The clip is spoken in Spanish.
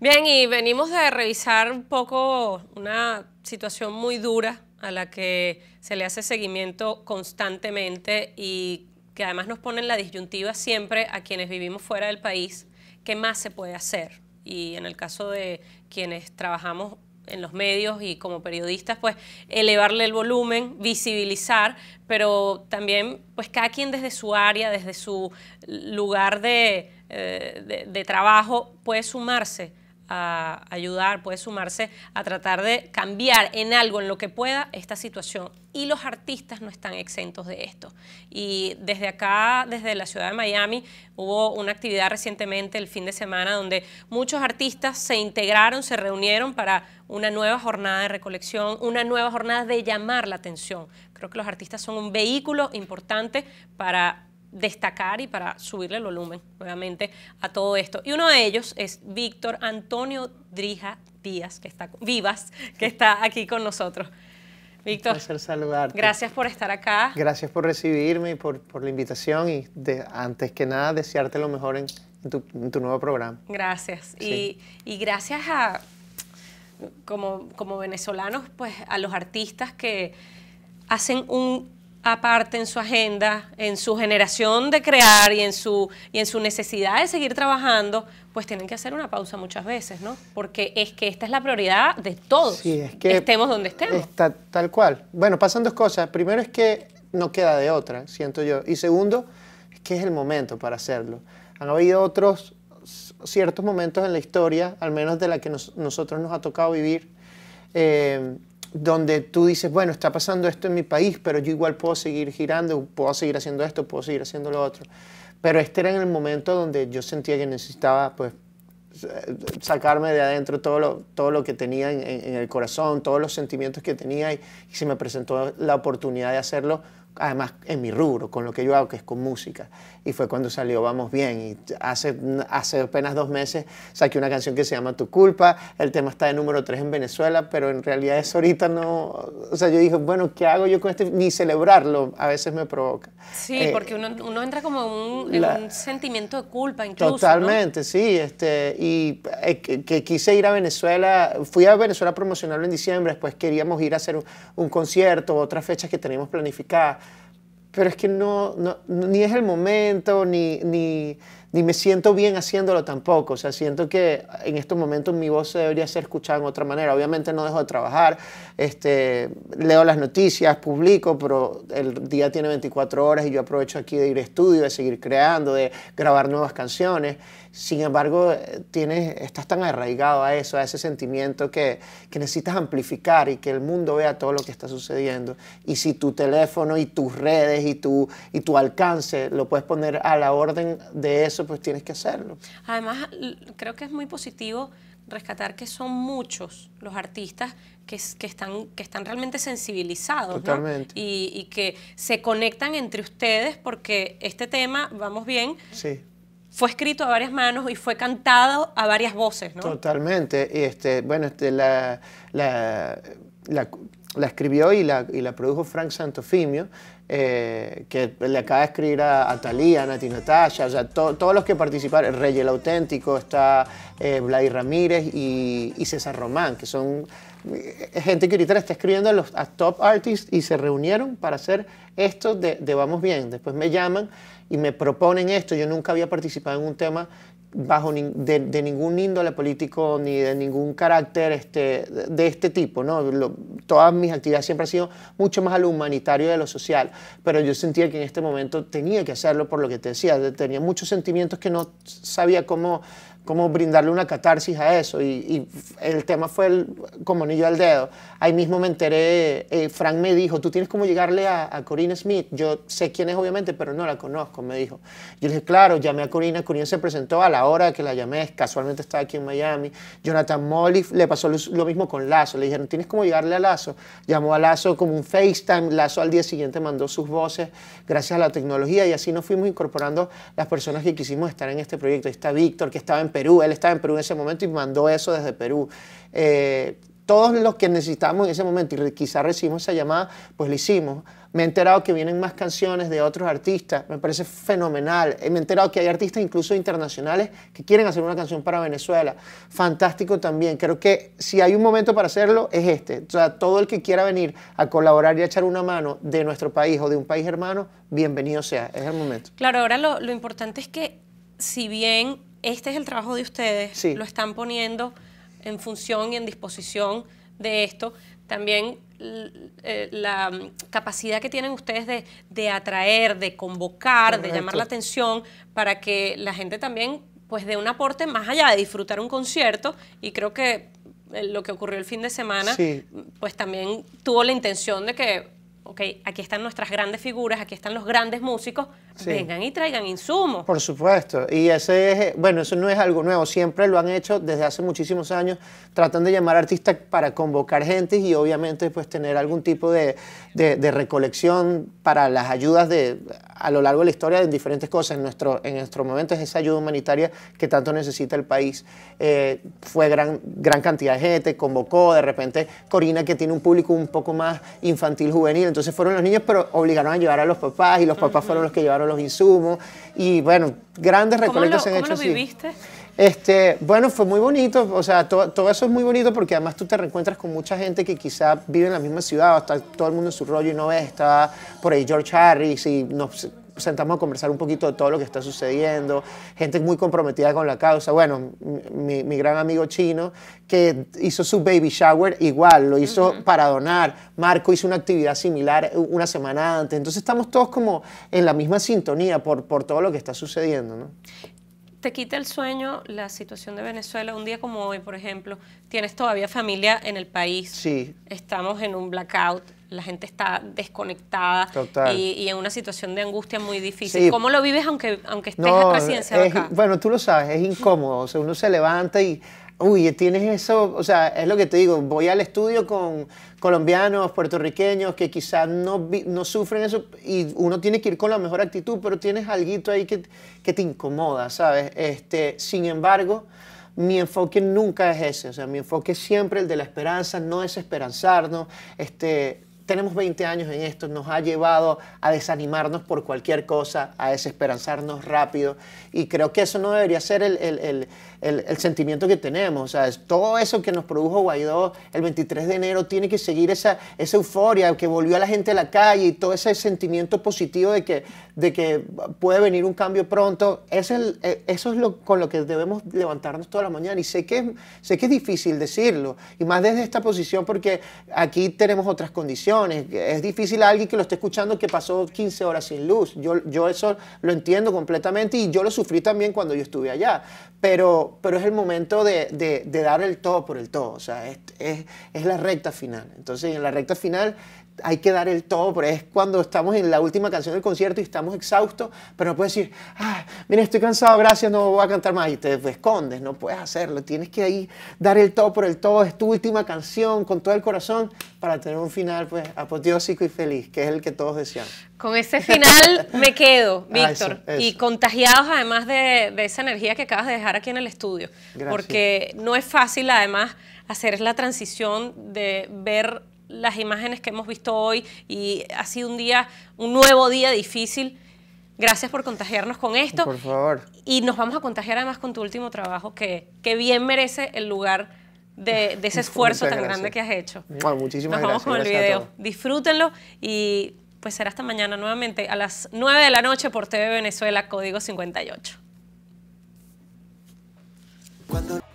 Bien, y venimos de revisar un poco una situación muy dura a la que se le hace seguimiento constantemente y que además nos pone en la disyuntiva siempre a quienes vivimos fuera del país, ¿qué más se puede hacer? Y en el caso de quienes trabajamos en los medios y como periodistas, pues elevarle el volumen, visibilizar, pero también pues cada quien desde su área, desde su lugar de eh, trabajo puede sumarse a ayudar, puede sumarse a tratar de cambiar en algo, en lo que pueda, esta situación. Y los artistas no están exentos de esto. Y desde acá, desde la ciudad de Miami, hubo una actividad recientemente el fin de semana donde muchos artistas se integraron, se reunieron para una nueva jornada de recolección, una nueva jornada de llamar la atención. Creo que los artistas son un vehículo importante para destacar y para subirle el volumen nuevamente a todo esto. Y uno de ellos es Víctor Antonio Drija Díaz, que está vivas, que está aquí con nosotros. Víctor. Un placer saludarte. Gracias por estar acá. Gracias por recibirme y por, por la invitación y de, antes que nada desearte lo mejor en, tu, nuevo programa. Gracias. Y, y gracias a, como, como venezolanos, pues a los artistas que hacen un aparte en su agenda, en su generación de crear y en su, y en su necesidad de seguir trabajando, pues tienen que hacer una pausa muchas veces, ¿no? Porque es que esta es la prioridad de todos, es que estemos donde estemos. tal cual. Bueno, pasan dos cosas. Primero es que no queda de otra, siento yo. Y segundo, es que es el momento para hacerlo. Han habido otros ciertos momentos en la historia, al menos de la que nosotros nos ha tocado vivir, eh, donde tú dices, bueno, está pasando esto en mi país, pero yo igual puedo seguir girando, puedo seguir haciendo esto, puedo seguir haciendo lo otro. Pero este era en el momento donde yo sentía que necesitaba, pues, sacarme de adentro todo lo, todo lo que tenía en, el corazón, todos los sentimientos que tenía y, y, se me presentó la oportunidad de hacerlo además en mi rubro, con lo que yo hago, que es con música. Y fue cuando salió Vamos Bien. Y hace, hace apenas dos meses saqué una canción que se llama Tu Culpa. El tema está de número 3 en Venezuela, pero en realidad eso ahorita no... O sea, yo dije, bueno, ¿qué hago yo con este? Ni celebrarlo a veces me provoca. Sí, eh, porque uno, entra como un, en un, sentimiento de culpa incluso. Totalmente, sí. Este, y eh, que, quise ir a Venezuela, fui a Venezuela a promocionarlo en diciembre, después queríamos ir a hacer un, un concierto, otras fechas que teníamos planificadas pero es que no, no ni es el momento, ni, ni, ni me siento bien haciéndolo tampoco. O sea, siento que en estos momentos mi voz debería ser escuchada en otra manera. Obviamente no dejo de trabajar, este, leo las noticias, publico, pero el día tiene 24 horas y yo aprovecho aquí de ir a estudio, de seguir creando, de grabar nuevas canciones. Sin embargo, tienes, estás tan arraigado a eso, a ese sentimiento que, que necesitas amplificar y que el mundo vea todo lo que está sucediendo. Y si tu teléfono y tus redes y tu, y tu alcance lo puedes poner a la orden de eso, pues tienes que hacerlo. Además, creo que es muy positivo rescatar que son muchos los artistas que, están, que están realmente sensibilizados. Totalmente. Y, que se conectan entre ustedes porque este tema, vamos bien, fue escrito a varias manos y fue cantado a varias voces, ¿no? Totalmente. Y este, bueno, este, la la escribió y la, y la produjo Frank Santofimio, eh, que le acaba de escribir a, Talía, a Nati Natasha, o sea, todos los que participaron, Rey el Auténtico, está eh, Ramírez y, César Román, que son eh, gente que ahorita está escribiendo a los top artists y se reunieron para hacer esto de, de Vamos Bien. Después me llaman y me proponen esto. Yo nunca había participado en un tema bajo de, ningún índole político ni de ningún carácter este, de este tipo. ¿no? todas mis actividades siempre han sido mucho más a lo humanitario y a lo social, pero yo sentía que en este momento tenía que hacerlo por lo que te decía, tenía muchos sentimientos que no sabía cómo como brindarle una catarsis a eso. Y, el tema fue como anillo al dedo. Ahí mismo me enteré, eh, Frank me dijo, tú tienes como llegarle a, Corina Smith. Yo sé quién es, obviamente, pero no la conozco, me dijo. Yo le dije, claro, llamé a Corina. Corina se presentó a la hora que la llamé, casualmente estaba aquí en Miami. Jonathan Molly le pasó lo, mismo con Lazo. Le dijeron, tienes como llegarle a Lazo. Llamó a Lazo como un FaceTime. Lazo al día siguiente mandó sus voces gracias a la tecnología y así nos fuimos incorporando las personas que quisimos estar en este proyecto. Ahí está Víctor, que estaba en Perú, él estaba en Perú en ese momento y mandó eso desde Perú. Eh, todos los que necesitamos en ese momento y quizás recibimos esa llamada, pues lo hicimos. Me he enterado que vienen más canciones de otros artistas, me parece fenomenal. Eh, me he enterado que hay artistas incluso internacionales que quieren hacer una canción para Venezuela. Fantástico también. Creo que si hay un momento para hacerlo es este. O sea, todo el que quiera venir a colaborar y a echar una mano de nuestro país o de un país hermano, bienvenido sea. Es el momento. Claro, ahora lo importante es que si bien este es el trabajo de ustedes, lo están poniendo en función y en disposición de esto. También eh, la mm, capacidad que tienen ustedes de, atraer, de convocar, de llamar la atención para que la gente también pues dé un aporte más allá de disfrutar un concierto y creo que eh, lo que ocurrió el fin de semana pues también tuvo la intención de que ok, aquí están nuestras grandes figuras, aquí están los grandes músicos, vengan y traigan insumos. Por supuesto, y ese es, bueno, eso no es algo nuevo, siempre lo han hecho desde hace muchísimos años, tratan de llamar artistas para convocar gente y obviamente pues tener algún tipo de, de recolección para las ayudas de a lo largo de la historia en diferentes cosas. En nuestro, en nuestro momento es esa ayuda humanitaria que tanto necesita el país. Eh, fue gran, gran cantidad de gente, convocó, de repente Corina que tiene un público un poco más infantil, juvenil, entonces fueron los niños, pero obligaron a llevar a los papás y los papás fueron los que llevaron los insumos. Y bueno, grandes recolectas se han hecho. ¿Cómo este, bueno, fue muy bonito, o sea, todo eso es muy bonito porque además tú te reencuentras con mucha gente que quizá vive en la misma ciudad, o está todo el mundo en su rollo y no ves, está por ahí George Harris y nos sentamos a conversar un poquito de todo lo que está sucediendo, gente muy comprometida con la causa. Bueno, mi, gran amigo chino que hizo su baby shower igual, lo hizo para donar. Marco hizo una actividad similar una semana antes. Entonces estamos todos como en la misma sintonía por, por todo lo que está sucediendo. ¿no? te quita el sueño la situación de Venezuela. Un día como hoy, por ejemplo, tienes todavía familia en el país. Sí. Estamos en un blackout, la gente está desconectada Y, en una situación de angustia muy difícil. ¿Cómo lo vives aunque, aunque estés no, Bueno, tú lo sabes, es incómodo. O sea, uno se levanta y Uy, tienes eso, o sea, es lo que te digo, voy al estudio con colombianos, puertorriqueños que quizás no, sufren eso y uno tiene que ir con la mejor actitud, pero tienes algo ahí que, que, te incomoda, ¿sabes? Este, sin embargo, mi enfoque nunca es ese, o sea, mi enfoque es siempre el de la esperanza, no desesperanzarnos, este, tenemos 20 años en esto, nos ha llevado a desanimarnos por cualquier cosa, a desesperanzarnos rápido, y creo que eso no debería ser el, sentimiento que tenemos. O sea, es todo eso que nos produjo Guaidó el 23 de enero tiene que seguir esa, esa euforia que volvió a la gente a la calle y todo ese sentimiento positivo de que, de que puede venir un cambio pronto. Es eh, eso es lo, con lo que debemos levantarnos toda la mañana, y sé que, sé que es difícil decirlo, y más desde esta posición porque aquí tenemos otras condiciones es difícil a alguien que lo esté escuchando que pasó 15 horas sin luz. Yo, yo eso lo entiendo completamente y yo lo sufrí también cuando yo estuve allá. Pero, pero es el momento de, de, dar el todo por el todo. O sea, es, es, la recta final. Entonces, en la recta final hay que dar el todo, pero es cuando estamos en la última canción del concierto y estamos exhaustos, pero no puedes decir, ah, mira, estoy cansado, gracias, no voy a cantar más, y te escondes, no puedes hacerlo, tienes que ahí dar el todo por el todo, es tu última canción con todo el corazón para tener un final, pues, apoteósico ah, pues y feliz, que es el que todos decían. Con ese final me quedo, ah, Víctor, y contagiados además de, esa energía que acabas de dejar aquí en el estudio, porque no es fácil además hacer la transición de ver las imágenes que hemos visto hoy y ha sido un día, un nuevo día difícil. Gracias por contagiarnos con esto. Por favor. Y nos vamos a contagiar además con tu último trabajo que, que bien merece el lugar de, ese esfuerzo tan grande que has hecho. Bueno, muchísimas Nos vamos con el video. Disfrútenlo y pues será hasta mañana nuevamente a las 9 de la noche por TV Venezuela, código 58. Cuando...